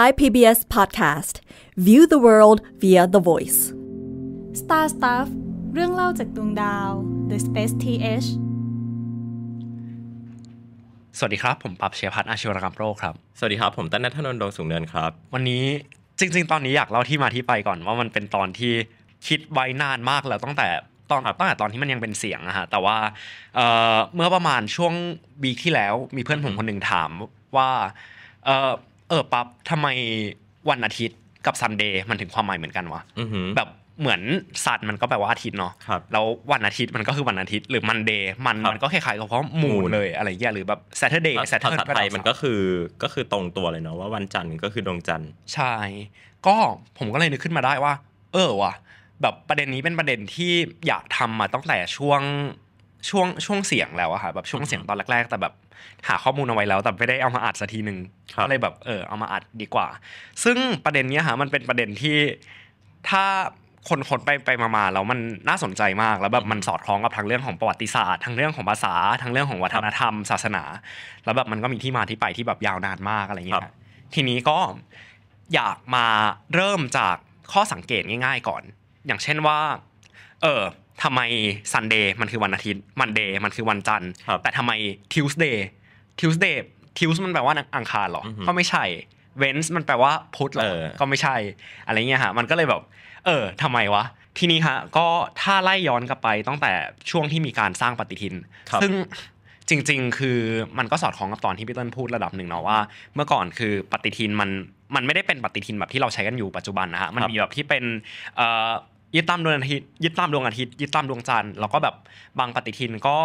Thai PBS Podcast View the world via the voice Star Stuff เรื่องเล่าจากดวงดาว The Space TH สวัสดีครับ ผมปับเชียพัฒน์อาชีวรกรรมโรคครับ สวัสดีครับ ผมตั้นนัทนนท์ดวงสูงเนินครับ วันนี้จริง ๆ ตอนนี้อยากเล่าที่มาที่ไปก่อนว่ามันเป็นตอนที่คิดไว้นานมากแล้วตั้งแต่ตอนตั้งแต่ตอนที่มันยังเป็นเสียงอะฮะแต่ว่าเเมื่อประมาณช่วงบีที่แล้วมีเพื่อนผมคนหนึ่งถามว่าเออปั๊บทำไมวันอาทิตย์กับซันเดย์มันถึงความหมายเหมือนกันวะแบบเหมือนสัตว์มันก็แปลว่าอาทิตย์เนาะแล้ววันอาทิตย์มันก็คือวันอาทิตย์หรือมันเดย์มันมันก็คล้ายๆกับเพราะมูนเลยอะไรเงี้ยหรือแบบแซตเทอร์เดย์แซตเทอร์ไทยมันก็คือก็คือตรงตัวเลยเนาะว่าวันจันทร์ก็คือดวงจันทร์ใช่ก็ผมก็เลยนึกขึ้นมาได้ว่า เออว่ะแบบประเด็นนี้เป็นประเด็นที่อยากทำมาตั้งแต่ช่วงช่วงช่วงเสียงแล้วอะค่ะแบบช่วงเสียงตอนแรกๆ แต่แบบหาข้อมูลเอาไว้แล้ว แต่ไม่ได้เอามาอัดสักทีหนึ่งก็เลยแบบเออเอามาอัดดีกว่า ซึ่งประเด็นเนี้ยฮะมันเป็นประเด็นที่ถ้าคนคนไปไปมาๆแล้วมันน่าสนใจมากแล้วแบบมันสอดคล้องกับทั้งเรื่องของประวัติศาสตร์ทั้งเรื่องของภาษาทั้งเรื่องของวัฒนธรรม ศาสนา แล้วแบบมันก็มีที่มาที่ไปที่แบบยาวนานมากอะไรเงี้ยทีนี้ก็อยากมาเริ่มจากข้อสังเกตง่าย ๆ ก่อน อย่างเช่นว่า เออทำไมซันเดย์มันคือวันอาทิตย์มันเดย์มันคือวันจันทร์แต่ทำไมทิวส์เดย์ส์เดย์ทิวส์มันแปลว่าอังคารหรอ ก็ไม่ใช่เวนส์มันแปลว่า พุธหรอ ก็ไม่ใช่อะไรเงี้ยฮะมันก็เลยแบบ เออทำไมวะ ทีนี้ฮะก็ถ้าไล่ย้อนกลับไปตั้งแต่ช่วงที่มีการสร้างปฏิทิน ซึ่งจริง ๆ คือมันก็สอดคล้องกับตอนที่พี่เติ้ลพูดระดับหนึ่งเนาะว่า เมื่อก่อนคือปฏิทินมันมันไม่ได้เป็นปฏิทินแบบที่เราใช้กันอยู่ปัจจุบันนะฮะมันมีแบบที่เป็นยึดตามดวงอาทิตย์ยึดตามดวงอาทิตย์ยึดตามดวงจันทร์แล้วก็แบบบางปฏิทินก็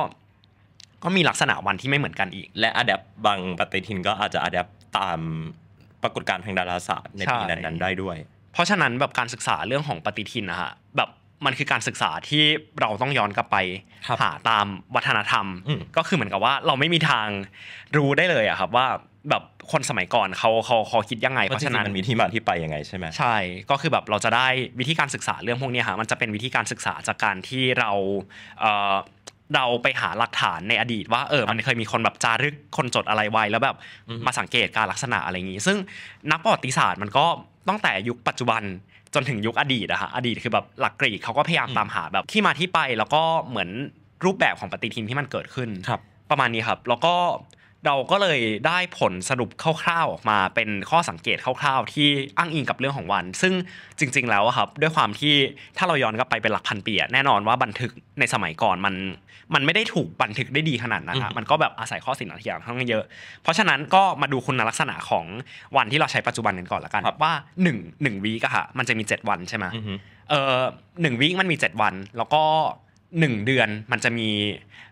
ก็มีลักษณะวันที่ไม่เหมือนกันอีก และอัดแอปบางปฏิทินก็อาจจะอัดแอปตามปรากฏการณ์ทางดาราศาสตร์ในปีนั้นๆได้ด้วย เพราะฉะนั้นแบบการศึกษาเรื่องของปฏิทินนะฮะแบบมันคือการศึกษาที่เราต้องย้อนกลับไปหาตามวัฒนธรรมก็คือเหมือนกับว่าเราไม่มีทางรู้ได้เลยอะครับว่าแบบคนสมัยก่อนเขาเขาเขาคิดยังไงเพราะฉะนั้นมันมีที่มาที่ไปยังไงใช่ไหมใช่ก็คือแบบเราจะได้วิธีการศึกษาเรื่องพวกนี้ฮะมันจะเป็นวิธีการศึกษาจากการที่เราเราไปหาหลักฐานในอดีตว่าเออ มันเคยมีคนแบบจารึก คนจดอะไรไว้ แล้วแบบมาสังเกตการลักษณะอะไรอย่างนี้ ซึ่งนักประวัติศาสตร์มันก็ตั้งแต่ยุคปัจจุบันจนถึงยุคอดีตอะฮะอดีตคือแบบหลักกรีกเขาก็พยายามตามหาแบบที่มาที่ไป แล้วก็เหมือนรูปแบบของปฏิทินที่มันเกิดขึ้น ครับ ประมาณนี้ครับ แล้วก็เราก็เลยได้ผลสรุปคร่าวๆออกมาเป็นข้อสังเกตคร่าวๆ ที่อ้างอิงกับเรื่องของวัน ซึ่งจริง ๆแล้วครับ ด้วยความที่ถ้าเราย้อนกลับไปเป็นหลักพันปีแน่นอนว่าบันทึกในสมัยก่อนมันมันไม่ได้ถูกบันทึกได้ดีขนาดนั้นับมันก็แบบอาศัยข้อสินอาตทายมค่อนข้างเยอะ เพราะฉะนั้นก็มาดูคุณลักษณะของวันที่เราใช้ปัจจุบันกันก่อนละกันว่า1นึ่งวีก็ค่ะมันจะมี 7 วันใช่ไหมเออหนึ่งวีมันมี 7 วัน แล้วก็หนึ่งเดือนมันจะมี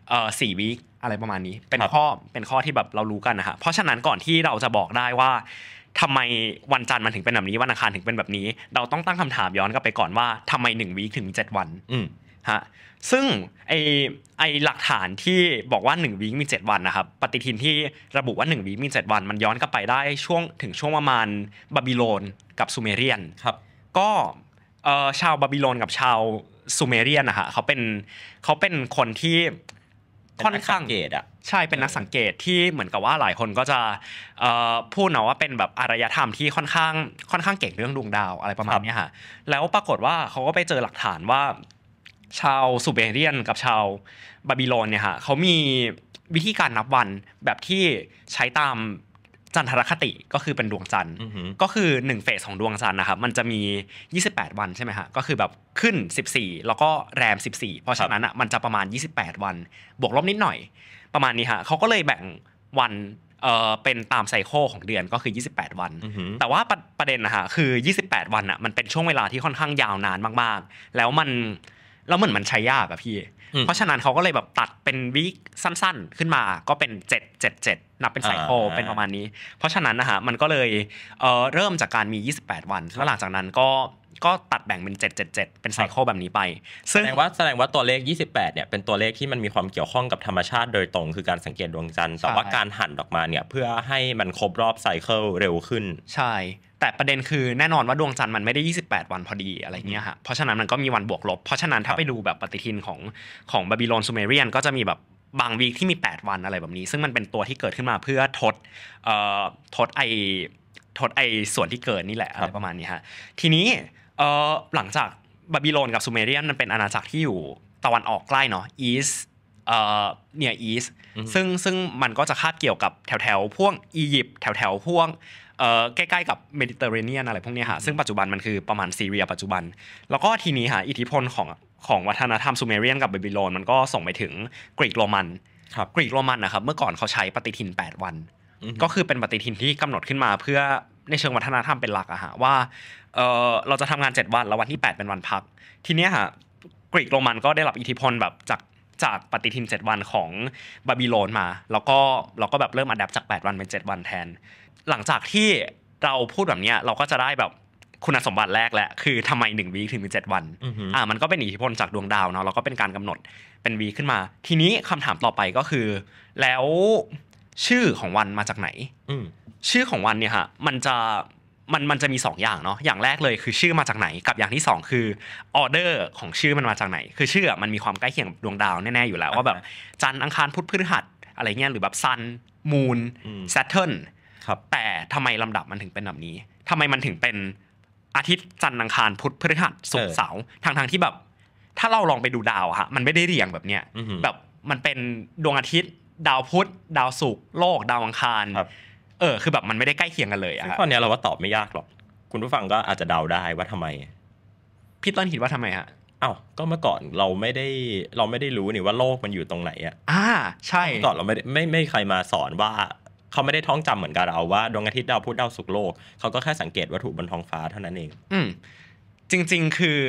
เอ่อสี่วคอะไรประมาณนี้ เป็นข้อเป็นข้อที่แบบเรารู้กันนะคะเพราะฉะนั้นก่อนที่เราจะบอกได้ว่าทำไมวันจันทร์มันถึงเป็นแบบนี้วันอังคารถึงเป็นแบบนี้ เราต้องตั้งคำถามย้อนกลับไปก่อนว่า ทำไมหนึ่งวีคถึงมีเจ็ดวันฮะซึ่งไอไอหลักฐานที่บอกว่าหนึ่งวีคมีเจ็ดวันนะครับปฏิทินที่ระบุว่าหนึ่งวีคมีเจ็ดวัน มันย้อนกลับไปได้ช่วงถึงช่วงประมาณบาบิโลนกับซูเมเรียนครับ ก็ชาวบาบิโลนกับชาวซูเมเรียนนะคะเขาเป็นเขาเป็นคนที่ค่อนข้างเกตอ่ะใช่เป็นนักสังเกตที่เหมือนกับว่าหลายคนก็จะพูดเนาะว่าเป็นแบบอารยธรรมที่ค่อนข้างค่อนข้างเก่งเรื่องดวงดาวอะไรประมาณนี้ค่ะแล้วปรากฏว่าเขาก็ไปเจอหลักฐานว่าชาวซูเมเรียนกับชาวบาบิโลนเนี่ยค่ะเขามีวิธีการนับวันแบบที่ใช้ตามจันทรคติก็คือเป็นดวงจันทร์ก็คือ1เฟสของดวงจันทร์นะครับมันจะมี 28 วันใช่ไหมฮะก็คือแบบขึ้น 14 แล้วก็แรม 14 เพราะฉะนั้นอ่ะมันจะประมาณ 28 วัน บวกลบนิดหน่อย ประมาณนี้ฮะเขาก็เลยแบ่งวันเออเป็นตามไซโคของเดือนก็คือ 28 วัน แต่ว่าปประเด็นนะฮะคือ 28 วันอ่ะมันเป็นช่วงเวลาที่ค่อนข้างยาวนานมาก ๆ แล้วมันแล้วเหมือนมันใช้ยากอะพี่เพราะฉะนั้นเขาก็เลยแบบตัดเป็นวิคสั้น ๆ ขึ้นมาก็เป็นเเเจจ็็ดดจ็ดนับเป็นไซโคเป็นประมาณนี้ เพราะฉะนั้นนะฮะมันก็เลยเเริ่มจากการมี 28 วันแล้วหลังจากนั้นก็ก็ตัดแบ่งเป็น 777 เป็นไซโคแบบนี้ไปซึ่งแสดงว่าแสดงว่าตัวเลข 28เนี่ยเป็นตัวเลขที่มันมีความเกี่ยวข้องกับธรรมชาติโดยตรงคือการสังเกตดวงจันทร์แต่ว่าการหั่นออกมาเนี่ยเพื่อให้มันครบรอบไซเคิลเร็วขึ้นใช่แต่ประเด็นคือแน่นอนว่าดวงจันทร์มันไม่ได้ 28 วันพอดีอะไรเงี้ยฮะ เพราะฉะนั้นมันก็มีวันบวกลบ เพราะฉะนั้นถ้าไปดูแบบปฏิทินของของบาบิโลนซูเมเรียน ก็จะมีแบบบางวีคที่มี 8 วันอะไรแบบนี้ ซึ่งมันเป็นตัวที่เกิดขึ้นมาเพื่อทดเอ่อทดไอทดไอส่วนที่เกิดนี่แหละอะไรประมาณนี้ฮะ ทีนี้เอ่อหลังจากบาบิโลนกับซูเมเรียนมันเป็นอาณาจักรที่อยู่ตะวันออกใกล้เนาะอีสเอ่อเนี่ยอีสซึ่งซึ่งมันก็จะคาบเกี่ยวกับแถวแถวพวกอียิปต์แถวแถวพวกใกล้ๆกับเมดิเตอร์เรเนียนอะไรพวกนี้ค่ะซึ่งปัจจุบันมันคือประมาณซีเรียปัจจุบัน แล้วก็ทีนี้ค่ะอิทธิพลของของวัฒนธรรมซูเมเรียน กับเบบิโลนมันก็ส่งไปถึงกรีกโรมันกรีกโรมันนะครับเมื่อก่อนเขาใช้ปฏิทิน 8 วัน ก็คือเป็นปฏิทินที่กำหนดขึ้นมาเพื่อในเชิงวัฒนธรรมเป็นหลักอะฮะว่าเออเราจะทำงาน 7 วันแล้ววันที่ 8 เป็นวันพัก ทีเนี้ยฮะกรีกโรมันก็ได้รับอิทธิพลแบบจากจากปฏิทิน 7 วันของบาบิโลนมา แล้วก็เราก็แบบเริ่มอัดแบจาก 8 วันเป็น 7 วันแทน หลังจากที่เราพูดแบบเนี้ยเราก็จะได้แบบคุณสมบัติแรกแหละคือทำไม 1 วีคถึงมีดวันอ่ามันก็เป็นอิทธิพลจากดวงดาวเนาะแล้วก็เป็นการกำหนดเป็นวีขึ้นมา ทีนี้คำถามต่อไปก็คือแล้วชื่อของวันมาจากไหนชื่อของวันเนี่ยฮะมันจะมันมันจะมี2อย่างเนาะ อย่างแรกเลยคือชื่อมาจากไหน กับอย่างที่2 คือออเดอร์ของชื่อมันมาจากไหน คือชื่อมันมีความใกล้เคียงดวงดาวแน่ๆอยู่แล้วว่าแบบจันทร์อังคารพุธพฤหัสอะไรเงี้ยหรือแบบซันมูนซซตเทิร์นแต่ทำไมลำดับมันถึงเป็นแบบนี้ ทำไมมันถึงเป็นอาทิตย์จันทร์อังคารพุธพฤหัสศุกร์เสาร์ทางทางที่แบบ ถ้าเราลองไปดูดาวอะมันไม่ได้เรียงแบบเนี้ย แบบมันเป็นดวงอาทิตย์ดาวพุธ ดาวศุกร์โลก ดาวอังคารเออคือแบบมันไม่ได้ใกล้เคียงกันเลยอะตอนนี้เราว่าตอบไม่ยากหรอก คุณผู้ฟังก็อาจจะเดาได้ว่าทำไมพี่ต้นคิดว่าทำไมฮะเอ้าก็เมื่อก่อนเราไม่ได้เราไม่ได้รู้นี่ว่าโลกมันอยู่ตรงไหนอะอ่า ใช่เมื่อก่อนเราไม่ไม่ไม่ใครมาสอนว่า เขาไม่ได้ท่องจำเหมือนกับเราว่า ดวงอาทิตย์ดาวพุธดาวศุกร์โลก เขาก็แค่สังเกตวัตถุบนท้องฟ้าเท่านั้นเองอืมจริง ๆ คือ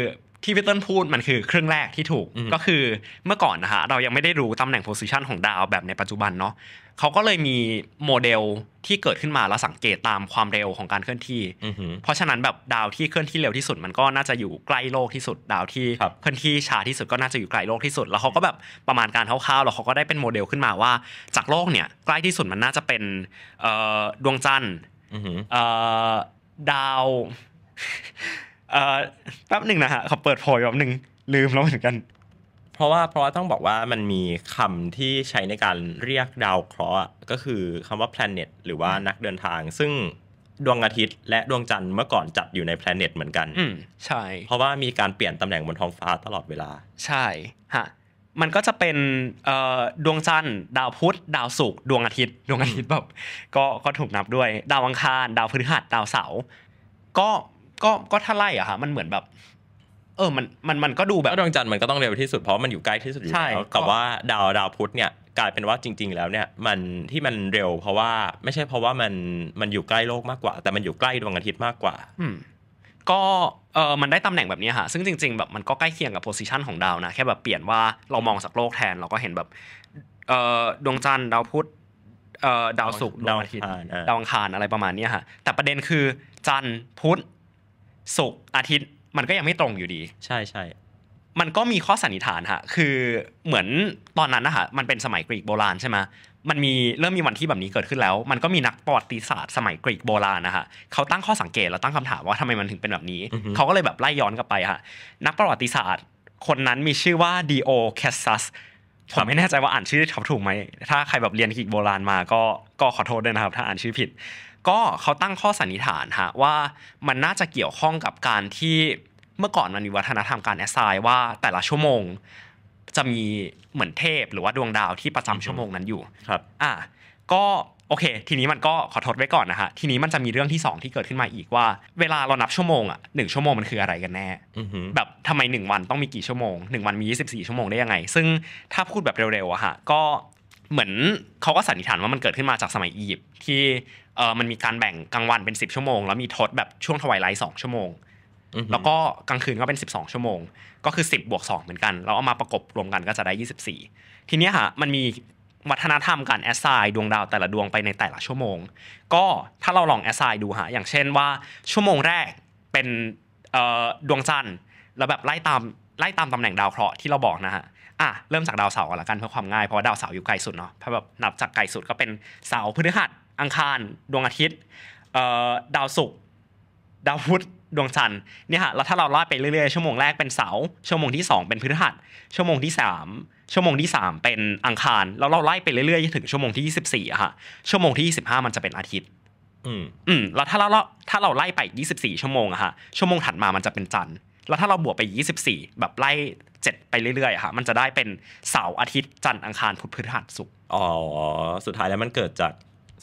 ที่พี่ต้นพูดมันคือครึ่งแรกที่ถูกก็คือเมื่อก่อนนะฮะเรายังไม่ได้รู้ตำแหน่งโพซิชันของดาวแบบในปัจจุบันเนาะเขาก็เลยมีโมเดลที่เกิดขึ้นมาแล้วสังเกตตามความเร็วของการเคลื่อนที่เพราะฉะนั้นแบบดาวที่เคลื่อนที่เร็วที่สุด มันก็น่าจะอยู่ใกล้โลกที่สุด ดาวที่เคลื่อนที่ช้าที่สุดก็น่าจะอยู่ไกลโลกที่สุด แล้วเขาก็แบบประมาณการคร่าวๆแล้วเขาก็ได้เป็นโมเดลขึ้นมาว่า จากโลกเนี่ยใกล้ที่สุดมันน่าจะเป็นดวงจันทร์ดาวอแป๊บหนึ่งนะฮะขอเปิดโพยแป๊บหนึ่งลืมแล้วเหมือนกัน เพราะว่าเพราะว่าต้องบอกว่ามันมีคำที่ใช้ในการเรียกดาวเคราะห์ก็คือคำว่า planet หรือว่านักเดินทาง ซึ่งดวงอาทิตย์ และดวงจันทร์เมื่อก่อนจัดอยู่ใน planet เหมือนกันอืใช่เพราะว่ามีการเปลี่ยนตำแหน่งบนท้องฟ้าตลอดเวลา ใช่ฮะมันก็จะเป็นดวงจันทร์ดาวพุธ ดาวศุกร์ดวงอาทิตย์ ดวงอาทิตย์แบบก็ก็ถูกนับด้วยดาวอังคาร ดาวพฤหัสดาวเสาร์ก็ก็ก็ถ้าไล่อะฮะมันเหมือนแบบ เออมันมันมันก็ดูแบบดวงจันทร์มันก็ต้องเร็วที่สุดเพราะมันอยู่ใกล้ที่สุดอยู่แล้วแต่ว่าดาวดาวพุธเนี่ยกลายเป็นว่าจริง ๆแล้วเนี่ย มันที่มันเร็วเพราะว่าไม่ใช่เพราะว่ามันมันอยู่ใกล้โลกมากกว่า แต่มันอยู่ใกล้ดวงอาทิตย์มากกว่าก็เออมันได้ตำแหน่งแบบนี้ฮะซึ่งจริงๆแบบมันก็ใกล้เคียงกับโพซิชันของดาวนะ แค่แบบเปลี่ยนว่า เรามองจากโลกแทน เราก็เห็นแบบเออดวงจันทร์ดาวพุธ เออดาวศุกร์ดาวอาทิตย์ดาวอังคารอะไรประมาณนี้ฮะแต่ประเด็นคือจันทร์พุธศุกร์อาทิตย์มันก็ยังไม่ตรงอยู่ดี ใช่ใช่ มันก็มีข้อสันนิษฐานฮะคือเหมือนตอนนั้นนะคะมันเป็นสมัยกรีกโบราณใช่ไหมมันมีเริ่มมีวันที่แบบนี้เกิดขึ้นแล้ว มันก็มีนักประวัติศาสตร์สมัยกรีกโบราณนะคะเขาตั้งข้อสังเกตแล้วตั้งคำถามว่าทำไมมันถึงเป็นแบบนี้เขาก็เลยแบบไล่ย้อนกลับไปค่ะนักประวัติศาสตร์คนนั้นมีชื่อว่าดีโอแคสซัสผมไม่แน่ใจว่าอ่านชื่อถูกไหมถ้าใครแบบเรียนกรีกโบราณมา ก็ก็ขอโทษด้วยนะครับ ถ้าอ่านชื่อผิดก็เขาตั้งข้อสันนิษฐานฮะ ว่ามันน่าจะเกี่ยวข้องกับการที่เมื่อก่อนมันมีวัฒนธรรมการแอสไซน์ว่าแต่ละชั่วโมง จะมีเหมือนเทพหรือว่าดวงดาวที่ประจำชั่วโมงนั้นอยู่ครับ อ่าก็โอเค ทีนี้มันก็ขอโทษไว้ก่อนนะฮะทีนี้มันจะมีเรื่องที่ 2 ที่เกิดขึ้นมาอีกว่า เวลาเรานับชั่วโมงอ่ะหนึ่งชั่วโมงมันคืออะไรกันแน่แบบทำไมหนึ่งวันต้องมีกี่ชั่วโมงหนึ่งวันมี24ชั่วโมงได้ยังไง ซึ่งถ้าพูดแบบเร็วๆอะฮะก็เหมือนเขาก็สันนิษฐานว่ามันเกิดขึ้นมาจากสมัยอียิปต์ที่เออมันมีการแบ่งกลางวันเป็นสิบชั่วโมง แล้วมีทดแบบช่วงทวายไลท์สองชั่วโมงแล้วก็กลางคืนก็เป็นสสิบองชั่วโมง ก็คือสิบบวกสองเหมือนกันแล้วเอามาประกบรวมกันก็จะได้ยี่สสิบี่ทีนี้ค่ะมันมีวัฒนธรรมการแอสไซน์ดวงดาวแต่ละดวงไปในแต่ละชั่วโมงก็ถ้าเราลองแอสไซน์ดูฮะอย่างเช่นว่าชั่วโมงแรกเป็นดวงจันทร์แล้วแบบไล่ตามไล่ตามตำแหน่งดาวเคราะห์ที่เราบอกนะฮะอ่ะเริ่มจากดาวเสาร์ก่อนละกันเพื่อความง่ายเพราะว่าดาวเสาร์อยู่ไกลสุดเนาะถ้าแบบนับจากไกลสุดก็เป็นเสาร์พฤหัสอังคารดวงอาทิตย์ดาวศุกร์ดาวพุธดวงจันทร์เนี่ยฮะแล้วถ้าเราลาไปเรื่อยๆชั่วโมงแรกเป็นเสาร์ชั่วโมงที่2เป็นพฤหัสชั่วโมงที่3ชั่วโมงที่3เป็นอังคารแล้วเราไล่ไปเรื่อยๆจนถึงชั่วโมงที่24อะฮะชั่วโมงที่25มันจะเป็นอาทิตย์ อืมอืมแล้วถ้าเราถ้าเราไล่ไป24ชั่วโมงอะฮะชั่วโมงถัดมามันจะเป็นจันทร์แล้วถ้าเราบวกไป 24 แบบไล่7ไปเรื่อยๆค่ะมันจะได้เป็นเสาร์อาทิตย์จันทร์อังคารพุธพฤหัสศุกร์อ๋อ สุดท้ายแล้วมันเกิดจาก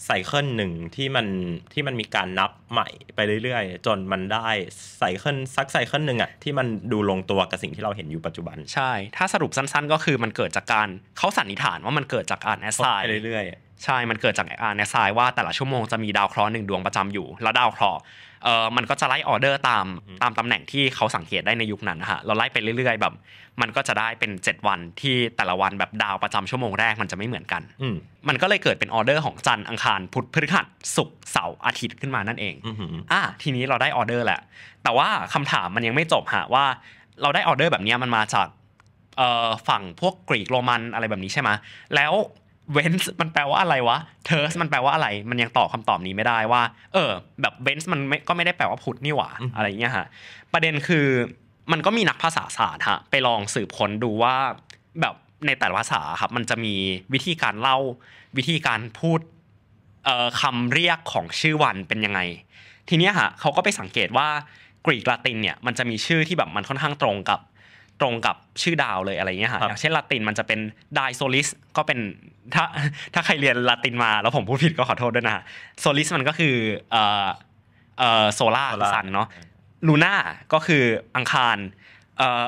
ไซเคิลหนึ่งที่มันที่มันมีการนับใหม่ไปเรื่อยๆ จนมันได้ไซเคิลซักไซเคิลหนึ่งอะที่มันดูลงตัวกับสิ่งที่เราเห็นอยู่ปัจจุบัน ใช่ ถ้าสรุปสั้นๆ ก็คือมันเกิดจากการเขาสันนิษฐานว่ามันเกิดจากการแอสไซน์ไปเรื่อยใช่มันเกิดจากในทรายว่าแต่ละชั่วโมงจะมีดาวเคราะห์หนึ่งดวงประจำอยู่ แล้วดาวเคราะห์เออมันก็จะไล่ออเดอร์ตามตามตำแหน่งที่เขาสังเกตได้ในยุคนั้นนะฮะ เราไล่ไปเรื่อยๆแบบมันก็จะได้เป็น7วันที่แต่ละวันแบบดาวประจำชั่วโมงแรกมันจะไม่เหมือนกันมันก็เลยเกิดเป็นออเดอร์ของจันทร์อังคารพุธพฤหัสศุกร์เสาร์อาทิตย์ขึ้นมานั่นเองอ่าทีนี้เราได้ออเดอร์แหละ แต่ว่าคำถามมันยังไม่จบฮะว่าเราได้ออเดอร์แบบนี้มันมาจากฝั่งพวกกรีกโรมันอะไรแบบนี้ใช่ไหมแล้วเวนส์มันแปลว่าอะไรวะเทอร์สมันแปลว่าอะไร มันยังตอบคำตอบนี้ไม่ได้ว่า เออ แบบเวนส์มันก็ไม่ได้แปลว่าพุทธนี่หว่าอะไรเงี้ยฮะประเด็นคือ มันก็มีนักภาษาศาสตร์ฮะไปลองสืบค้นดูว่า แบบในแต่ละภาษาครับมันจะมีวิธีการเล่า วิธีการพูดคำเรียกของชื่อวันเป็นยังไง ทีเนี้ยฮะเขาก็ไปสังเกตว่ากรีกลาตินเนี่ยมันจะมีชื่อที่แบบมันค่อนข้างตรงกับตรงกับชื่อดาวเลยอะไรเงี้ยค่ะอย่างเช่นละตินมันจะเป็นไดโซลิสก็เป็นถ้าถ้าใครเรียนละตินมาแล้วผมพูดผิดก็ขอโทษด้วยนะโซลิสมันก็คือเอ่อเอ่อโซล่าสันเนาะลูน่าก็คืออังคารเอ่อ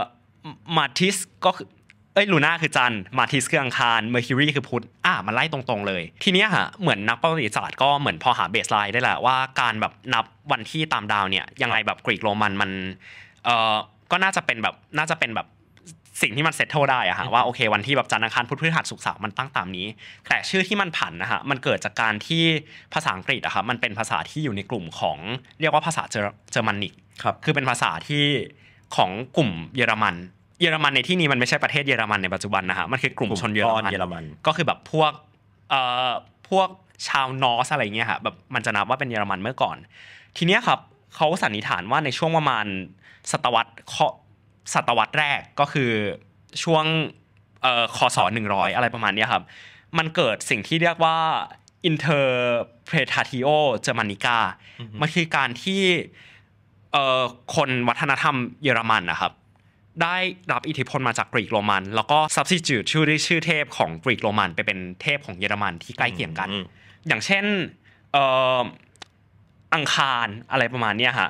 มาทิสก็คือเอ้ยลูน่าคือจันมาทิสคืออังคารเมอร์คิวรีคือพุธอ่ะมันไล่ตรงๆเลยทีเนี้ยฮะเหมือนนักประวัติศาสตร์ก็เหมือนพอหาเบสไลน์ได้แหละว่าการแบบนับวันที่ตามดาวเนี่ยยังไงแบบกรีกโรมันมันเอ่อก็น่าจะเป็นแบบน่าจะเป็นแบบสิ่งที่มันเซตเทิลได้อะฮะว่าโอเค วันที่แบบจันทร์อังคารพุธพฤหัสศุกร์เสาร์มันตั้งตามนี้แต่ชื่อที่มันผันนะฮะมันเกิดจากการที่ภาษาอังกฤษอะครับมันเป็นภาษาที่อยู่ในกลุ่มของเรียกว่าภาษาเจอร์มานิกครับคือเป็นภาษาที่ของกลุ่มเยอรมันเยอรมันในที่นี้มันไม่ใช่ประเทศเยอรมันในปัจจุบันนะฮะมันคือกลุ่มชนเยอรมันก็คือแบบพวกเอ่อพวกชาวนอสอะไรเงี้ยฮะแบบมันจะนับว่าเป็นเยอรมันเมื่อก่อน ทีเนี้ยครับเขาสันนิษฐานว่าในช่วงประมาณศตวรรษศตวรรษแรกก็คือช่วงคศหนึ่งร้อยอะไรประมาณนี้ครับ มันเกิดสิ่งที่เรียกว่า interpretatio germanica มันคือการที่คนวัฒนธรรมเยอรมันนะครับ ได้รับอิทธิพลมาจากกรีกโรมันแล้วก็ substitute ชื่อชื่อเทพของกรีกโรมันไปเป็นเทพของเยอรมันที่ใกล้เคียงกัน อย่างเช่นอังคารอะไรประมาณเนี้ยฮะ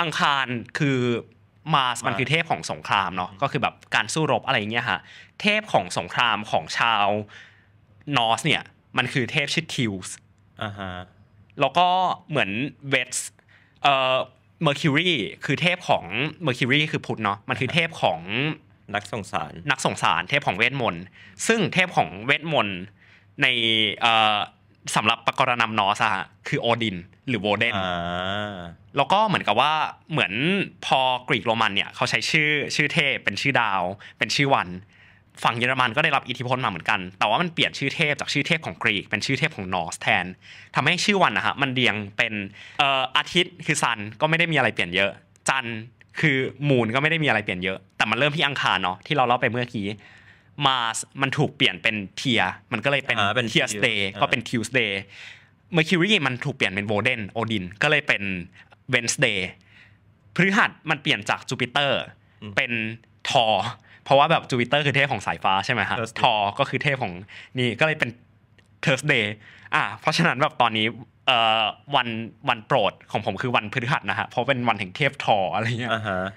อังคารคือมาสมันคือเทพของสงครามเนาะ ก็คือแบบการสู้รบอะไรเงี้ยฮะ เทพของสงครามของชาวนอสเนี่ยมันคือเทพชื่อทิวส์อ่าฮะแล้วก็เหมือนเวสเอ่อเมอร์คิวรีคือเทพของเมอร์คิวรีคือพุทธเนาะ มันคือเทพของนักส่งสารนักส่งสารเทพของเวทมนต์ซึ่งเทพของเวทมนต์ในสำหรับปกรณำนอสอะคือโอดินหรือโวเดนแล้วก็เหมือนกับว่าเหมือนพอกรีกโรมันเนี่ยเขาใช้ชื่อชื่อเทพเป็นชื่อดาว เป็นชื่อวัน ฝั่งเยอรมันก็ได้รับอิทธิพลมาเหมือนกันแต่ว่ามันเปลี่ยนชื่อเทพจากชื่อเทพของกรีก เป็นชื่อเทพของนอร์สแทน ทำให้ชื่อวันนะฮะมันเรียงเป็นเอ่ออาทิตย์คือซันก็ไม่ได้มีอะไรเปลี่ยนเยอะจันคือมูนก็ไม่ได้มีอะไรเปลี่ยนเยอะ แต่มันเริ่มที่อังคารเนาะที่เราเล่าไปเมื่อกี้มาร์สมันถูกเปลี่ยนเป็นเทียมันก็เลยเป็นเทียสเตย์ก็เป็นทิวสเตย์เมอร์คิวรีมันถูกเปลี่ยนเป็นโวเดนโอดินก็เลยเป็นเวนส์เดย์พฤหัสมันเปลี่ยนจากจูปิเตอร์เป็นทอเพราะว่าแบบจูปิเตอร์คือเทพของสายฟ้าใช่ไหมฮะทอก็คือเทพของนี่ก็เลยเป็นเทอร์สเดย์อ่ะเพราะฉะนั้นแบบตอนนี้เอ่อวันวันโปรดของผมคือวันพฤหัสนะฮะเพราะเป็นวันแห่งเทพทออะไรเงี้ย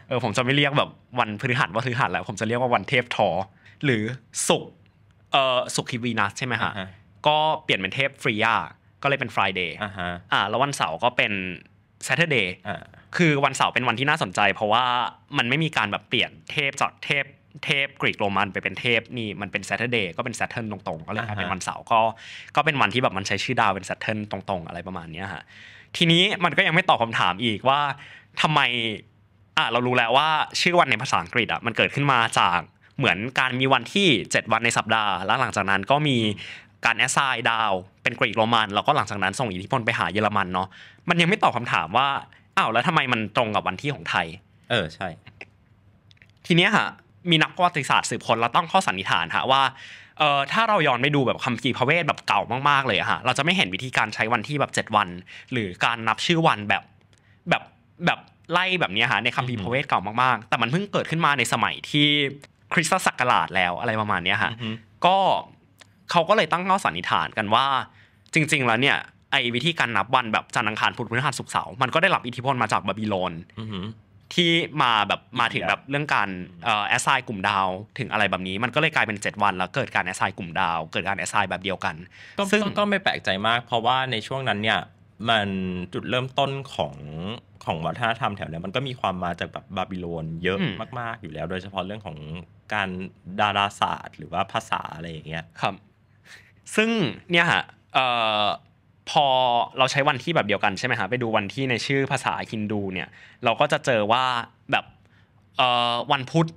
เออผมจะไม่เรียกแบบวันพฤหัสว่าพฤหัสแล้วผมจะเรียกว่าวันเทพทอหรือสุกเอ่อสุ์คีวีนัสใช่ไหมฮะก็เปลี่ยนเป็นเทพฟรียาก็เลยเป็น Friday อ่าอ่า แล้ววันเสาร์ก็เป็น Saturday อ่า คือวันเสาร์เป็นวันที่น่าสนใจ เพราะว่ามันไม่มีการแบบเปลี่ยนเทพจากเทพ เทพกรีกโรมันไปเป็นเทพนี่มันเป็น Saturday ก็เป็นซเทิร์นตรงๆก็เลยกลายเป็นวันเสาร์ก็ก็เป็นวันที่แบบมันใช้ชื่อดาวเป็นซเทิร์นตรงๆ อะไรประมาณนี้ฮะทีนี้มันก็ยังไม่ตอบคาถามอีกว่าทำไมอ่ะเรารู้แล้วว่า ชื่อวันในภาษาอังกฤษอ่ะมันเกิดขึ้นมาจากเหมือนการมีวันที่7วันในสัปดาห์ แล้วหลังจากนั้นก็มีการแอสไซดาวเป็นกรีกโรมันแล้วก็หลังจากนั้น ส่งอิทธิพลไปหาเยอรมันเนาะมันยังไม่ตอบคาถามว่าอ้าวแล้วทำไมมันตรงกับวันที่ของไทย เออใช่ ทีเนี้ยฮะมีนักประวัติศาสตร์สืบคนเราต้องข้อสันนิษฐานฮะว่าเออถ้าเราย้อนไปดูแบบคำพีพระเวท แบบเก่ามาก ๆเลยอะฮะเราจะไม่เห็นวิธีการใช้วันที่แบบเจ็ดวัน หรือการนับชื่อวันแบบแบบแบบไล่แบบนี้ฮะในคำพีพระเวทเก่ามาก ๆ แต่มันเพิ่งเกิดขึ้นมาในสมัยที่คริสตศักราชแล้วอะไรประมาณเนี้ยฮะก็เขาก็เลยตั้งข้อสันนิษฐานกันว่าจริงๆ แล้วเนี่ยไอ้วิธีการนับวันแบบจันทร์อังคารพุธพฤหัสศุกร์เสาร์มันก็ได้รับอิทธิพลมาจากบาบิโลนที่มาแบบมาถึงแบบเรื่องการแอสไซน์กลุ่มดาว ถึงอะไรแบบนี้มันก็เลยกลายเป็น 7 วันแล้วเกิดการแอสไซน์กลุ่มดาว เกิดการแอสไซน์แบบเดียวกัน ซึ่งก็ไม่แปลกใจมากเพราะว่าในช่วงนั้นเนี่ยมันจุดเริ่มต้นของของวัฒนธรรมแถวนี้มันก็มีความมาจากแบบบาบิโลนเยอะมาก ๆอยู่แล้ว โดยเฉพาะเรื่องของการดาราศาสตร์หรือว่าภาษาอะไรอย่างเงี้ยครับซึ่งเนี่ยฮะพอเราใช้วันที่แบบเดียวกันใช่ไหมฮะไปดูวันที่ในชื่อภาษาฮินดูเนี่ยเราก็จะเจอว่าแบบวันพุธ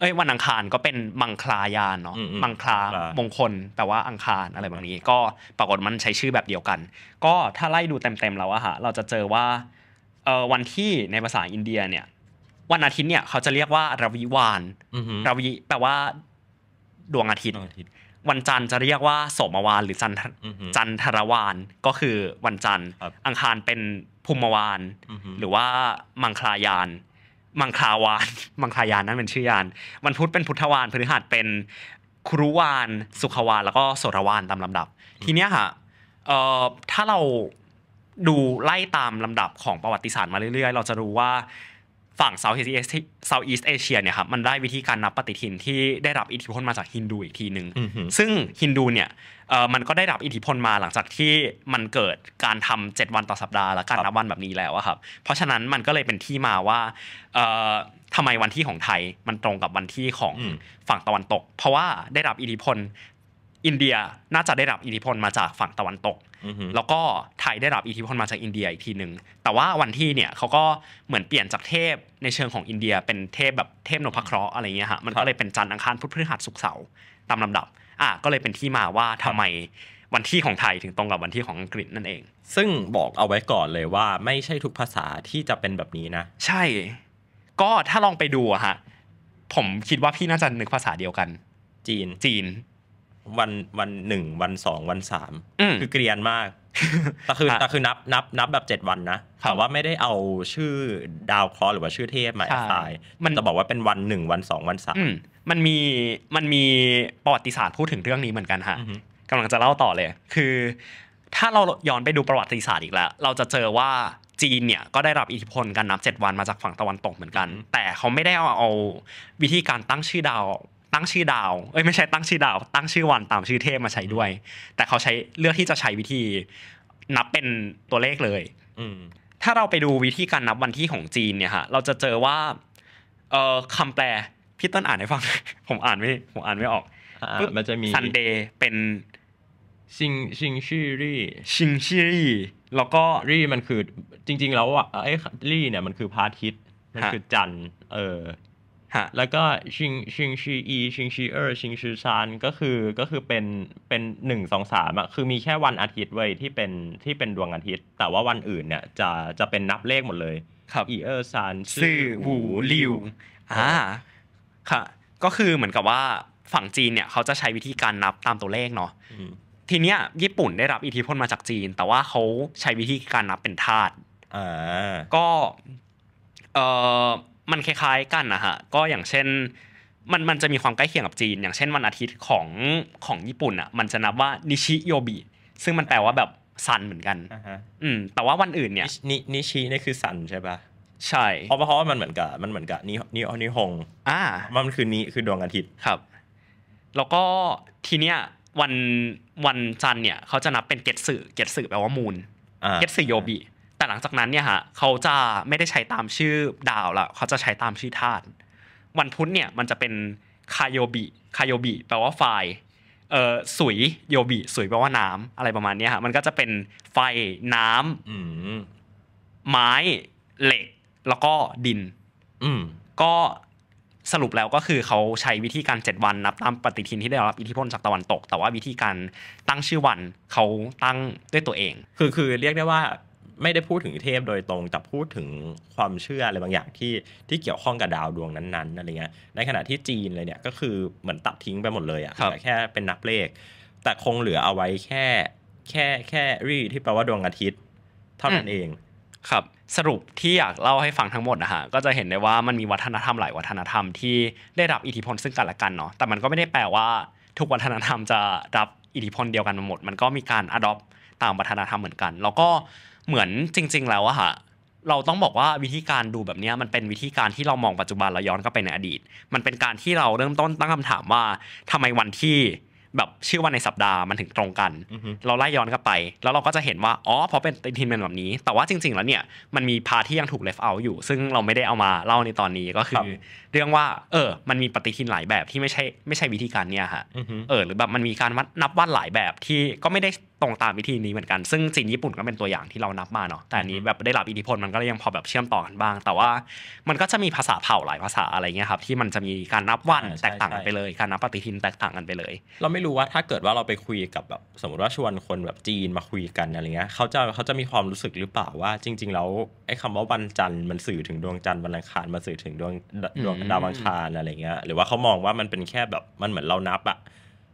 เอ้ยวันอังคารก็เป็นมังคลายานเนาะมังคลามงคลแปลว่าอังคารอะไรแบบนี้ ก็ปรากฏมันใช้ชื่อแบบเดียวกัน ก็ถ้าไล่ดูเต็มๆแล้วอะฮะเราจะเจอว่าวันที่ในภาษาอินเดียเนี่ยวันอาทิตย์เนี่ยเขาจะเรียกว่าราวิวานราวิแปลว่า ดวงอาทิตย์วันจันทร์จะเรียกว่าโสมวานหรือจันจันทรวานก็คือวันจันทร์อังคารเป็นภูมิวานหรือว่ามังคลายาน มังคลาวานมังคลายานนั่นเป็นชื่อยานวันพุธเป็นพุทธวานพฤหัสเป็นครุวานสุขวานแล้วก็โสรวานตามลำดับ ทีเนี้ยค่ะถ้าเราดูไล่ตามลำดับของประวัติศาสตร์มาเรื่อยๆ เราจะรู้ว่าฝั่งเซาท์อีสเอเซาท์อีสเอเชียเนี่ยครับมันได้วิธีการนับปฏิทินที่ได้รับอิทธิพลมาจากฮินดูอีกทีหนึ่งซึ่งฮินดูเนี่ยมันก็ได้รับอิทธิพลมาหลังจากที่มันเกิดการทำเจ็ดวันต่อสัปดาห์และการนับวันแบบนี้แล้วครับเพราะฉะนั้นมันก็เลยเป็นที่มาว่าทำไมวันที่ของไทยมันตรงกับวันที่ของฝั่งตะวันตก เพราะว่าได้รับอิทธิพลอินเดียน่าจะได้รับอิทธิพลมาจากฝั่งตะวันตกแล้วก็ไทยได้รับอิทธิพลมาจากอินเดียอีกทีหนึ่งแต่ว่าวันที่เนี่ยเขาก็เหมือนเปลี่ยนจากเทพในเชิงของอินเดีย เป็นเทพแบบเทพนพเคราะห์อะไรเงี้ยฮะ มันก็เลยเป็นจันทร์อังคารพุธพฤหัสศุกร์เสาร์ตามลำดับ อ่ะก็เลยเป็นที่มาว่าทำไมวันที่ของไทยถึงตรงกับวันที่ของอังกฤษนั่นเอง ซึ่งบอกเอาไว้ก่อนเลยว่าไม่ใช่ทุกภาษาที่จะเป็นแบบนี้นะ ใช่ ก็ถ้าลองไปดูอะฮะ ผมคิดว่าพี่น่าจะนึกภาษาเดียวกัน จีนจีนวันวันหนึ่งวันสองวันสามคือเกรียนมากแต่คือแต่คือนับนับ นับแบบเจ็ดวันนะแต่ว่าไม่ได้เอาชื่อดาวคอหรือว่าชื่อเทพมาตายมันจะบอกว่าเป็นวันหนึ่งวันสองวันสามมันมีมันมีประวัติศาสตร์พูดถึงเรื่องนี้เหมือนกันฮะกำลังจะเล่าต่อเลย คือ ถ้าเราย้อนไปดูประวัติศาสตร์อีกแล้วเราจะเจอว่าจีนเนี่ยก็ได้รับอิทธิพลการนับเจ็ดวันมาจากฝั่งตะวันตกเหมือนกัน แต่เขาไม่ได้เอาเอาวิธีการตั้งชื่อดาวตั้งชื่อดาว เอ้ยไม่ใช่ตั้งชื่อดาว ตั้งชื่อวันตามชื่อเทพมาใช้ด้วย แต่เขาใช้เลือกที่จะใช้วิธีนับเป็นตัวเลขเลย อืถ้าเราไปดูวิธีการนับวันที่ของจีนเนี่ยฮะเราจะเจอว่า เอ่อคำแปลพี่ต้นอ่านให้ฟัง ผมอ่านไม่ผมอ่านไม่ออก มันจะมีซันเดย์เป็นชิงชิงชิรี่ชิงชิรี่แล้วก็รี่มันคือจริง ๆ แล้วอ่ะไอ้รี่เนี่ยมันคือพระอาทิตย์มันคือจันทร์เออฮะแล้วก็ชิงชิงชีอีชิงชีเออร์ชิงชีชานก็คือก็คือเป็นเป็นหนึ่งสองสามอ่ะคือมีแค่วันอาทิตย์เว้ยที่เป็นที่เป็นดวงอาทิตย์ แต่ว่าวันอื่นเนี่ย จะจะเป็นนับเลขหมดเลย ครับอีเออร์ซานซื่อหูลิวอ่าค่ะ ก็คือเหมือนกับว่าฝั่งจีนเนี่ย เขาจะใช้วิธีการนับตามตัวเลขเนาะทีเนี้ยญี่ปุ่นได้รับอิทธิพลมาจากจีน แต่ว่าเขาใช้วิธีการนับเป็นธาตุก็ เอ่อมันคล้าย ๆกันนะฮะ ก็อย่างเช่น มันมันจะมีความใกล้เคียงกับจีน อย่างเช่น วันอาทิตย์ของของญี่ปุ่นอ่ะ มันจะนับว่านิชิโยบิซึ่งมันแปลว่าแบบซันเหมือนกันอืม แต่ว่าวันอื่น เนี่ยนินิชินี่คือซันใช่ปะใช่เพราะเพราะว่ามันเหมือนกับมันเหมือนกับนินินิฮงอ่า มันคือนิคือดวงอาทิตย์ครับ แล้วก็ทีเนี้ย วันวันจันเนี่ยเขาจะนับเป็นเกตสึเกตสึแปลว่ามูนเกตสึโยบิแต่หลังจากนั้นเนี่ยฮะเขาจะไม่ได้ใช้ตามชื่อดาวละเขาจะใช้ตามชื่อธาตุวันพุธเนี่ยมันจะเป็นคาโยบิคาโยบิแปลว่าไฟเอ่อสุยโยบิสุยแปลว่าน้ำอะไรประมาณนี้ฮะมันก็จะเป็นไฟน้ำไม้ เหล็ก แล้วก็ดิน อืก็สรุปแล้วก็คือเขาใช้วิธีการ7วันนับ ตามปฏิทินที่ได้รับอิทธิพลจากตะวันตก แต่ว่าวิธีการตั้งชื่อวันเขาตั้งด้วยตัวเอง คือคือเรียกได้ว่าไม่ได้พูดถึงเทพโดยตรงแต่พูดถึงความเชื่ออะไรบางอย่างที่ที่เกี่ยวข้องกับดาวดวงนั้นๆอะไรเงี้ย ในขณะที่จีนเลยเนี่ยก็คือเหมือนตัดทิ้งไปหมดเลยอะ่ะแค่เป็นนับเลข แต่คงเหลือเอาไว้แค่ แค่แค่รีที่แปลว่าดวงอาทิตย์เท่านั้นเอง ครับ สรุปที่อยากเล่าให้ฟังทั้งหมดนะฮะก็จะเห็นได้ว่ามันมีวัฒนธรรมหลายวัฒนธรรมที่ได้รับอิทธิพลซึ่งกันและกันเนาะแต่มันก็ไม่ได้แปลว่า ทุกวัฒนธรรมจะรับอิทธิพลเดียวกันหมด มันก็มีการอดอปตามวัฒนธรรมเหมือนกัน แล้วก็เหมือนจริง ๆ แล้วอะค่ะ เราต้องบอกว่าวิธีการดูแบบนี้ มันเป็นวิธีการที่เรามองปัจจุบันแล้วย้อนกลับไปในอดีต มันเป็นการที่เราเริ่มต้นตั้งคำถามว่า ทำไมวันที่แบบชื่อวันในสัปดาห์มันถึงตรงกัน เราไล่ย้อนกลับไปแล้วเราก็จะเห็นว่าอ๋อเพราะเป็นทินแมนแบบนี้ แต่ว่าจริง ๆแล้วเนี่ยมันมีพาที่ยังถูกเลฟเอาอยู่ ซึ่งเราไม่ได้เอามาเล่าในตอนนี้ก็คือ เรื่องว่า เออ มันมีปฏิทินหลายแบบที่ไม่ใช่ไม่ใช่วิธีการเนี่ยฮะเออ หรือแบบมันมีการนับวันหลายแบบที่ก็ไม่ได้ตรงตามวิธีนี้เหมือนกัน ซึ่งจีนญี่ปุ่นก็เป็นตัวอย่างที่เรานับมาเนาะแต่อันนี้แบบได้รับอิทธิพลมันก็ยังพอแบบเชื่อมต่อกันบ้าง แต่ว่ามันก็จะมีภาษาเผ่าหลายภาษาอะไรเงี้ยครับที่มันจะมีการนับวันแตกต่างกันไปเลยการนับปฏิทินแตกต่างกันไปเลยเราไรู้ว่าถ้าเกิดว่าเราไปคุยกับแบบสมมติว่าชวนคนแบบจีนมาคุยกันอะไรเงี้ยเขาจะเขาจะมีความรู้สึกหรือเปล่าว่า จริงๆแล้วไอ้คำว่าวันจันทร์มันสื่อถึงดวงจันทร์วันอังคารมาสื่อถึงดวงดวงดาวอังคารอะไรเงี้ย หรือว่าเขามองว่ามันเป็นแค่แบบมันเหมือนเรานับอะ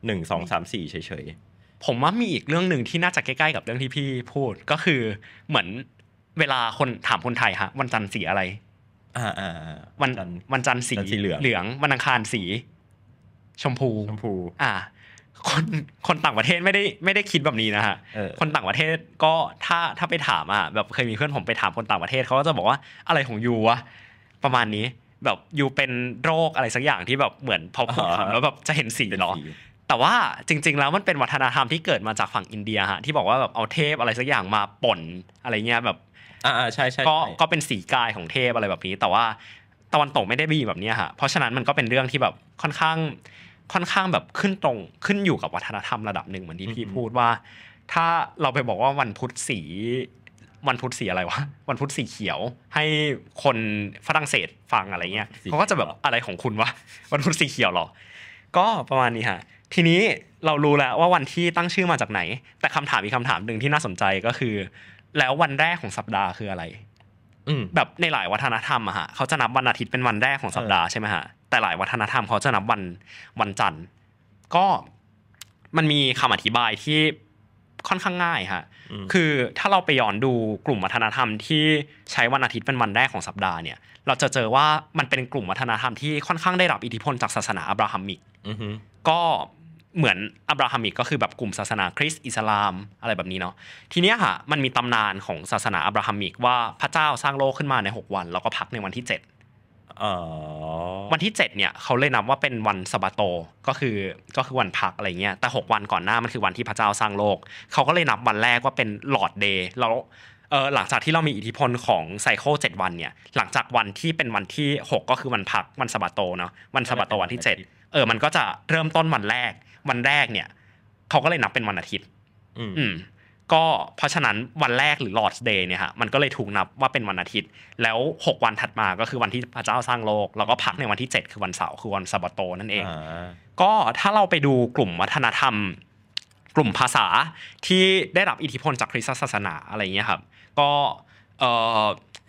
หนึ่งสองสามสี่เฉยๆผมว่ามีอีกเรื่องหนึ่งที่น่าจะใกล้ๆ กับเรื่องที่พี่พูด ก็คือ เหมือนเวลาคนถามคนไทยฮะวันจันทร์สีอะไรวันวันจันทร์สีเหลือง วันอังคารสี ชมพูชมพู อ่าคนคนต่างประเทศไม่ได้ไม่ได้คิดแบบนี้นะฮะ คนต่างประเทศก็ถ้าถ้าไปถามอ่ะแบบเคยมีเพื่อนผมไปถามคนต่างประเทศเขาก็จะบอกว่าอะไรของยูวะประมาณนี้ แบบยูเป็นโรคอะไรสักอย่างที่แบบเหมือนพอพูดคแล้วแบบจะเห็นสีเนาะแต่ว่าจริง ๆ แล้วมันเป็นวัฒนธรรมที่เกิดมาจากฝั่งอินเดียฮะที่บอกว่าแบบเอาเทพอะไรสักอย่างมาป่นอะไรเงี้ย แบบอ่าใช่ใช่ก็ก็เป็นสีกายของเทพอะไรแบบนี้ แต่ว่าตะวันตกไม่ได้มีแบบนี้ฮะเพราะฉะนั้นมันก็เป็นเรื่องที่แบบค่อนข้างค่อนข้างแบบขึ้นตรงขึ้นอยู่กับวัฒนธรรมระดับหนึ่งเหมือนที่พี่พูดว่า ถ้าเราไปบอกว่าวันพุธสี วันพุธสีอะไรวะวันพุธสีเขียว ให้คนฝรั่งเศสฟังอะไรเงี้ยเขาก็จะแบบอะไรของคุณวะวันพุธสีเขียวหรอ ก็ประมาณนี้ฮะทีนี้เรารู้แล้วว่าวันที่ตั้งชื่อมาจากไหน แต่คำถามอีกคาถามหนึ่งที่น่าสนใจก็คือ แล้ววันแรกของสัปดาห์คืออะไรแบบในหลายวัฒนธรรมอะฮะเขาจะนับวันอาทิตย์เป็นวันแรกของสัปดาห์ใช่ไหมฮะแต่หลายวัฒนธรรมเขาจะนับวันวันจันทร์ก็มันมีคำอธิบายที่ค่อนข้างง่ายค่ะคือถ้าเราไปย้อนดูกลุ่มวัฒนธรรมที่ใช้วันอาทิตย์เป็นวันแรกของสัปดาห์เนี่ย เราจะเจอว่ามันเป็นกลุ่มวัฒนธรรมที่ค่อนข้างได้รับอิทธิพลจากศาสนาอับราฮัมิกก็เหมือนอับราฮัมิก ก็คือแบบกลุ่มศาสนาคริสต์อิสลามอะไรแบบนี้เนาะทีเนี้ยค่ะมันมีตำนานของศาสนาอับราฮัมิกว่าพระเจ้าสร้างโลกขึ้นมาใน 6 วันแล้วก็พักในวันที่ 7วันที่7เนี่ยเขาเลยนับว่าเป็นวันสบาโตก็คือก็คือวันพักอะไรเงี้ยแต่6วันก่อนหน้ามันคือวันที่พระเจ้าสร้างโลก เขาก็เลยนับวันแรกว่าเป็นหลอดเดย์แล้วหลังจากที่เรามีอิทธิพลของไซโคเจ็ดวันเนี่ย หลังจากวันที่เป็นวันที่ 6 ก็คือวันพักวันสบาโตเนาะวันสบาโตวันที่7เออมันก็จะเริ่มต้นวันแรกวันแรกเนี่ย เขาก็เลยนับเป็นวันอาทิตย์ อืมก็เพราะฉะนั้นวันแรกหรือ Lord's Day เนี่ยฮะมันก็เลยถูกนับว่าเป็นวันอาทิตย์แล้ว 6 วันถัดมาก็คือวันที่พระเจ้าสร้างโลก แล้วก็พักในวันที่ 7 คือวันเสาร์คือวันสบโตนั่นเอง ก็ถ้าเราไปดูกลุ่มวัฒนธรรม กลุ่มภาษาที่ได้รับอิทธิพลจากคริสต์ศาสนาอะไรเงี้ยครับก็เอ่อ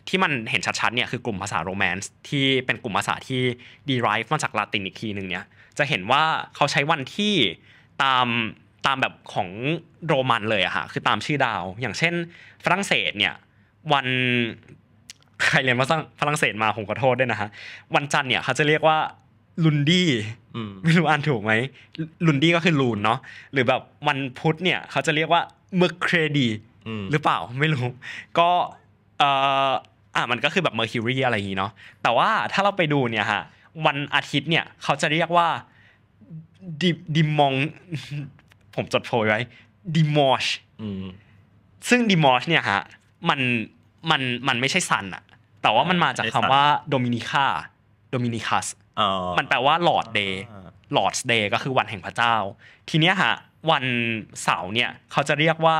ที่มันเห็นชัดๆเนี่ยคือกลุ่มภาษาโรแมนส์ที่เป็นกลุ่มภาษาที่ derive มาจากลาตินอีกทีหนึ่งเนี่ยจะเห็นว่าเขาใช้วันที่ตามตามแบบของโรมันเลยอะค่ะคือตามชื่อดาว อย่างเช่น ฝรั่งเศสเนี่ย วันใครเรียนภาษาฝรั่งเศสมาผมขอโทษด้วยนะฮะวันจันทร์เนี่ยเขาจะเรียกว่าลุนดี้ไม่รู้อ่านถูกไหมลุนดี้ก็คือลูนเนาะหรือแบบวันพุธเนี่ย เขาจะเรียกว่าเมอร์เครดีหรือเปล่าไม่รู้ ก็เอ่อ่ะมันก็คือแบบเมอร์คิวรีอะไรอย่างนี้เนาะแต่ว่าถ้าเราไปดูเนี่ยฮะวันอาทิตย์เนี่ย เขาจะเรียกว่าดิดิมองผมจดโพยไว้ดิมอชซึ่งดิมอชเนี่ยฮะมันมันมันไม่ใช่ซันอะแต่ว่ามันมาจากคำว่าโดมินิกาโดมินิคัสมันแปลว่าหลอดเดย์หลอดเดย์ก็คือวันแห่งพระเจ้า ทีเนี้ยฮะวันเสาร์เนี่ยเขาจะเรียกว่า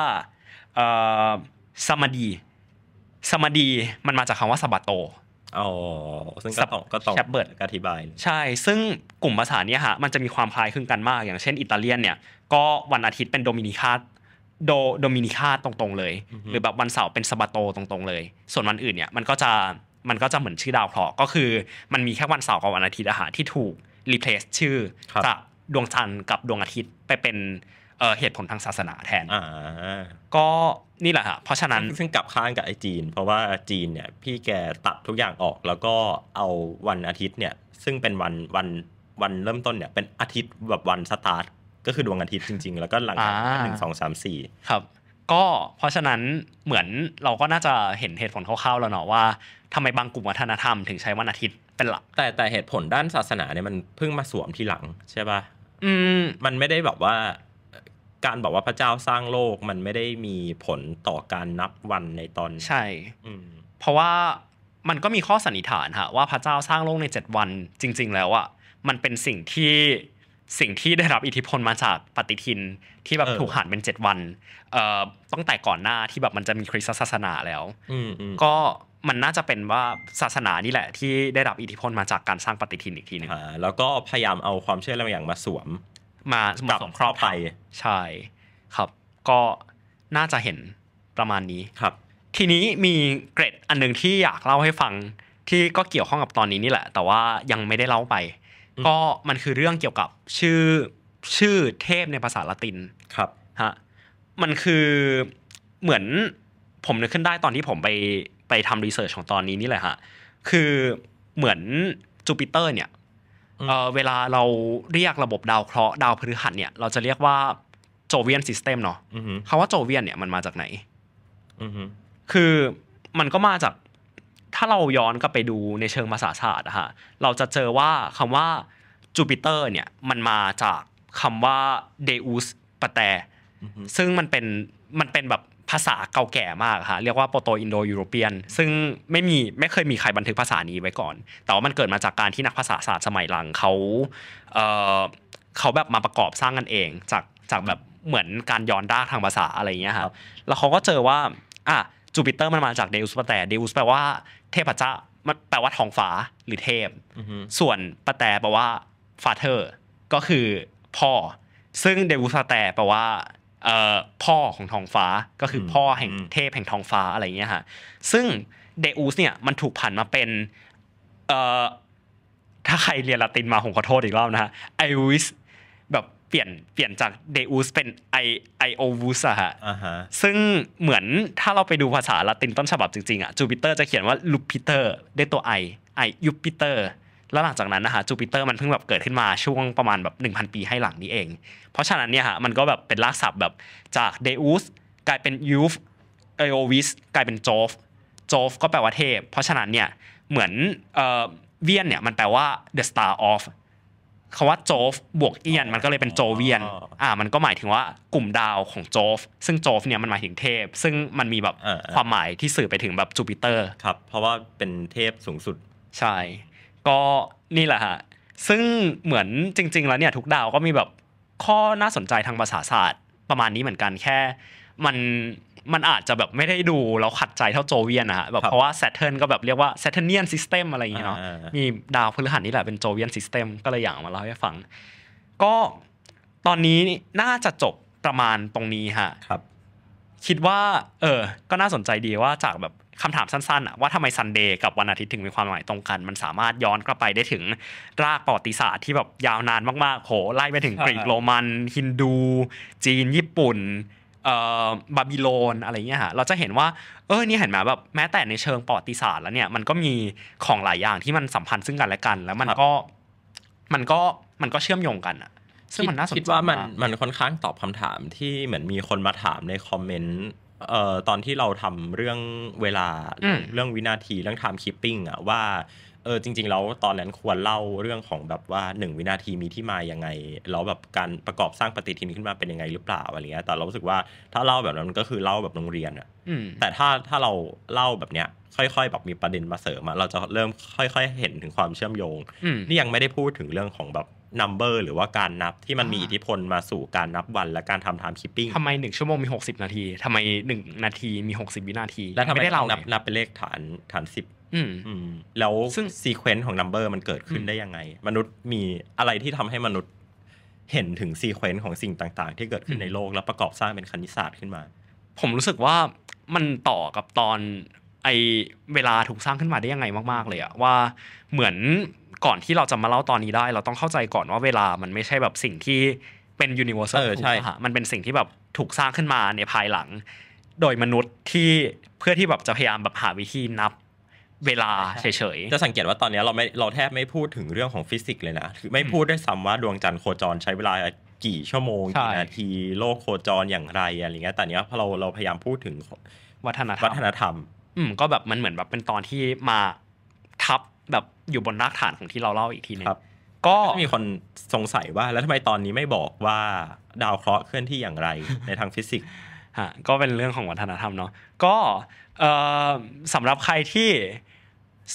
สมาดีสมาดี มันมาจากคำว่าสบาโตอ๋อซึ่งก็ต้องก็ต้องแชปเบิร์ดอธิบาย ใช่ซึ่งกลุ่มภาษาเนี้ยฮะมันจะมีความคล้ายคลึงกันมาก อย่างเช่นอิตาเลียนเนี่ยก็วันอาทิตย์เป็นโดมินิกาโดโดมินิกาตรงๆเลย หรือแบบวันเสาร์เป็นสบาโตตรงๆเลย ส่วนวันอื่นเนี่ยมันก็จะมันก็จะเหมือนชื่อดาวเคราะห์ก็คือมันมีแค่วันเสาร์กับวันอาทิตย์อะฮะที่ถูกรีเพลซชื่อจากดวงจันทร์กับดวงอาทิตย์ไปเป็นเหตุผลทางศาสนาแทนก็นี่แหละฮะเพราะฉะนั้นซึ่งกลับข้างกับไอ้จีน เพราะว่าจีนเนี่ย พี่แกตัดทุกอย่างออกแล้วก็เอาวันอาทิตย์เนี่ย ซึ่งเป็นวันวันวันเริ่มต้นเนี่ยเป็นอาทิตย์แบบวันสตาร์ทก็คือดวงอาทิตย์จริง ๆ แล้วก็หลังหนึ่งสองสามสี่ครับ ก็เพราะฉะนั้นเหมือนเราก็น่าจะเห็นเหตุผลคร่าวๆแล้วเนาะว่าทำไมบางกลุ่มวัฒนธรรมถึงใช้วันอาทิตย์ เป็นหลักแต่แต่เหตุผลด้านศาสนาเนี่ยมันเพิ่งมาสวมทีหลัง ใช่ป่ะอืมมันไม่ได้แบบว่าการบอกว่าพระเจ้าสร้างโลกมันไม่ได้มีผลต่อการนับวันในตอนใช่เพราะว่ามันก็มีข้อสันนิษฐานฮะว่าพระเจ้าสร้างโลกในเจ็ดวันจริง ๆ แล้วอะมันเป็นสิ่งที่สิ่งที่ได้รับอิทธิพลมาจากปฏิทิน ที่แบบถูกหันเป็นเจ็ดวันตั้งแต่ก่อนหน้าที่แบบมันจะมีคริสต์ศาสนาแล้วก็มันน่าจะเป็นว่าศาสนานี่แหละ ที่ได้รับอิทธิพลมาจากการสร้างปฏิทินอีกทีนึงแล้วก็พยายามเอาความเชื่ออะไรอย่างมาสวมมาสมุรสงคราบไปใช่ครับ ก็น่าจะเห็นประมาณนี้ครับ ทีนี้มีเกรดอันหนึ่งที่อยากเล่าให้ฟังที่ก็เกี่ยวข้องกับตอนนี้นี่แหละ แต่ว่ายังไม่ได้เล่าไปก็มันคือเรื่องเกี่ยวกับชื่อชื่อเทพในภาษาละตินครับฮะมันคือเหมือนผมนึกขึ้นได้ตอนที่ผมไปไปทำรีเสิร์ชของตอนนี้นี่แหละฮะคือเหมือนจูปิเตอร์เนี่ยเวลาเราเรียกระบบดาวเคราะห์ดาวพฤหัสเนี่ยเราจะเรียกว่าโจเวียนซิสเต็มเนาะคำว่าโจเวียน เนี่ยมันมาจากไหน คือมันก็มาจาก ถ้าเราย้อนกลับไปดูในเชิงภาษาศาสตร์อะฮะเราจะเจอว่าคำว่าจูปิเตอร์เนี่ยมันมาจากคำว่าเดอุสปแตซึ่งมันเป็นมันเป็นแบบภาษาเก่าแก่มากค่ะเรียกว่าโปรโตอินโดยูโรเปียน ซึ่งไม่มีไม่เคยมีใครบันทึกภาษานี้ไว้ก่อนแต่ว่ามันเกิดมาจากการที่นักภาษาศาสตร์สมัยหลังเขาเเขาแบบมาประกอบสร้างกันเองจากจากแบบเหมือนการย้อนด้าทางภาษาอะไรเงี้ยครับ แล้วเขาก็เจอว่าอ่ะจูปิเตอร์มันมาจากเดอุสปแต่เดอุสแปลว่าเทพเจ้ามันแปลว่าท้องฟ้าหรือเทพส่วนปแต่แปลว่าฟาเธอร์ก็คือพ่อ ซึ่งเดวุสแต่แปลว่าพ่อของทองฟ้าก็คือพ่อแห่งเทพแห่งทองฟ้าอะไรเงี้ยฮะซึ่งเดอูสเนี่ยมันถูกผันมาเป็นถ้าใครเรียนละตินมาผมขอโทษอีกรอบนะฮะไอวิสแบบเปลี่ยนเปลี่ยนจากเดอูสเป็นไอไอโอวูสอะฮะซึ่งเหมือนถ้าเราไปดูภาษาละตินต้นฉบับจริงๆอะจูปิเตอร์จะเขียนว่าลูปิเตอร์ด้วยตัวไอไอยูปิเตอร์แล้วหลังจากนั้นนะคะจูปิเตอร์มันเพิ่งแบบเกิดขึ้นมาช่วงประมาณแบบ 1,000 ปีให้หลังนี้เอง เพราะฉะนั้นเนี่ยฮะมันก็แบบเป็นลากศัพท์แบบจากเดอุสกลายเป็นยูฟเอโอวิสกลายเป็นโจฟโจฟก็แปลว่าเทพ เพราะฉะนั้นเนี่ยเหมือนเวียนเนี่ยมันแปลว่า the star of คำว่าโจฟบวกเอียนมันก็เลยเป็นโจเวียนอ่ามันก็หมายถึงว่ากลุ่มดาวของโจฟซึ่งโจฟเนี่ยมันหมายถึงเทพซึ่งมันมีแบบความหมายที่สื่อไปถึงแบบจูปิเตอร์ครับเพราะว่าเป็นเทพสูงสุดใช่ก็นี่แหละฮะซึ่งเหมือนจริงๆแล้วเนี่ย ทุกดาวก็มีแบบข้อน่าสนใจทางภาษาศาสตร์ประมาณนี้เหมือนกันแค่ มันมันอาจจะแบบไม่ได้ดู แล้วขัดใจเท่าโจเวียนนะฮะแบบเพราะว่าซตเทิร์นก็แบบเรียกว่าซตเทเนียนซิสเต็มอะไรอย่างเงี้ยเนาะมีดาวพฤหัสนี่แหละเป็นโจเวียนซิสเต็มก็เลยอยากมาเล่าให้ฟัง ก็ตอนนี้น่าจะจบประมาณตรงนี้ฮะครับ คิดว่า เออ ก็น่าสนใจดีว่าจากแบบคำถามสั้นๆอะว่าทำไมซันเดย์กับวันอาทิตย์ถึงมีความหมายตรงกัน มันสามารถย้อนกลับไปได้ถึงรากประวัติศาสตร์ที่แบบยาวนานมากๆโหไล่ไปถึงกรีกโรมันฮินดู จีนญี่ปุ่นบาบิโลนอะไรเงี้ยฮะเราจะเห็นว่าเออนี่เห็นไหมแบบแม้แต่ในเชิงประวัติศาสตร์แล้วเนี่ยมันก็มีของหลายอย่างที่มันสัมพันธ์ซึ่งกันและกัน แล้วมันก็มันก็มันก็เชื่อมโยงกันอะซึ่งมันน่าสนใจคิดว่ามันมันค่อนข้างตอบคำถามที่เหมือนมีคนมาถามในคอมเมนต์เอ่อตอนที่เราทำเรื่องเวลาเรื่องวินาทีเรื่อง time keeping อะว่าเออจริงๆแล้วตอนนั้นควรเล่าเรื่องของแบบว่า 1 วินาทีมีที่มาอย่างไงแล้วแบบการประกอบสร้างปฏิทินขึ้นมาเป็นยังไงหรือเปล่าอะไรเงี้ยแต่เรารู้สึกว่าถ้าเล่าแบบนั้นมันก็คือเล่าแบบโรงเรียนอะแต่ถ้าถ้าเราเล่าแบบเนี้ยค่อยๆแบบมีประเด็นมาเสริมมาเราจะเริ่มค่อยๆเห็นถึงความเชื่อมโยง นี่ยังไม่ได้พูดถึงเรื่องของแบบนัมเบอร์หรือว่าการนับที่มันมีอิทธิพลมาสู่การนับวันและการทำไทม์คิปปิ้งทำไมหนึ่งชั่วโมงมี 60 นาทีทำไมหนึ่งนาทีมี 60 วินาที และทำไมได้เรานับนับเป็นเลขฐานฐานิบอืมแล้วซึ่งซีเควนต์ของนัมเบอร์มันเกิดขึ้นได้ยังไงมนุษย์มีอะไรที่ทำให้มนุษย์เห็นถึงซีเควนต์ของสิ่งต่างๆ ที่เกิดขึ้นในโลกแล้วประกอบสร้างเป็นคณิตศาสตร์ขึ้นมา ผมรู้สึกว่ามันต่อกับตอนไอเวลาถูกสร้างขึ้นมาได้ยังไงมากๆเลยอะว่าเหมือนก่อนที่เราจะมาเล่าตอนนี้ได้ เราต้องเข้าใจก่อนว่าเวลามันไม่ใช่แบบสิ่งที่เป็นยูนิเวอร์แซลถูกะมันเป็นสิ่งที่แบบถูกสร้างขึ้นมาในภายหลัง โดยมนุษย์ที่เพื่อที่แบบจะพยายามแบบหาวิธีนับเวลาเฉยๆ จะสังเกตว่าตอนนี้เราไม่เราแทบไม่พูดถึงเรื่องของฟิสิกส์เลยนะไม่พูดได้ซ้ำว่าดวงจันทร์โคจร ใช้เวลากี่ชั่วโมงกี่นาทีโลกโคจรอย่างไรอะไรเงี้ยแต่เนี้ยพอเราเราพยายามพูดถึงวัฒนธรรมวัฒนธรรม อืมก็แบบมันเหมือนแบบเป็นตอนที่มาทับแบบอยู่บนรากฐานของที่เราเล่าอีกทีนึงก็มีคนสงสัยว่า แล้วทำไมตอนนี้ไม่บอกว่าดาวเคราะห์เคลื่อนที่อย่างไรในทางฟิสิกส์ฮะ ก็เป็นเรื่องของวัฒนธรรมเนาะก็สำหรับใครที่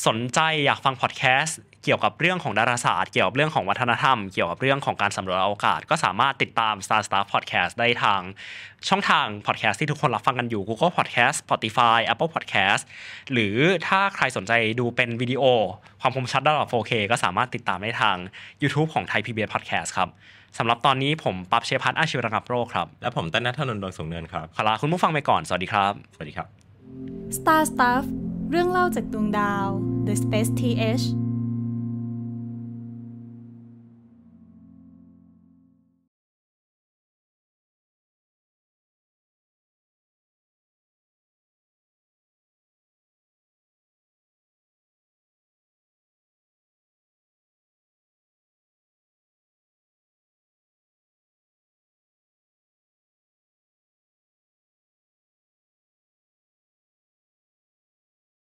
สนใจอยากฟังพอดแคสต์เกี่ยวกับเรื่องของดาราศาสตร์เกี่ยวกับเรื่องของวัฒนธรรม เกี่ยวกับเรื่องของการสำรวจอวกาศก็สามารถติดตาม Star Star Podcast ได้ทาง ช่องทางพอดแคสต์ที่ทุกคนรับฟังกันอยู่ Google Podcast Spotify Apple Podcast หรือถ้าใครสนใจดูเป็นวิดีโอ ความคมชัดระดับ 4K ก็สามารถติดตามได้ทาง YouTube ของ Thai PBS Podcast ครับสำหรับตอนนี้ผมปั๊บเชพัฒอาชีวระงับโรคครับและผมตั้นนัทนนท์ดวงสงเนินครับขอลาคุณผู้ฟังไปก่อนสวัสดีครับสวัสดีครับ Star Stuff เรื่องเล่าจากดวงดาว The Space TH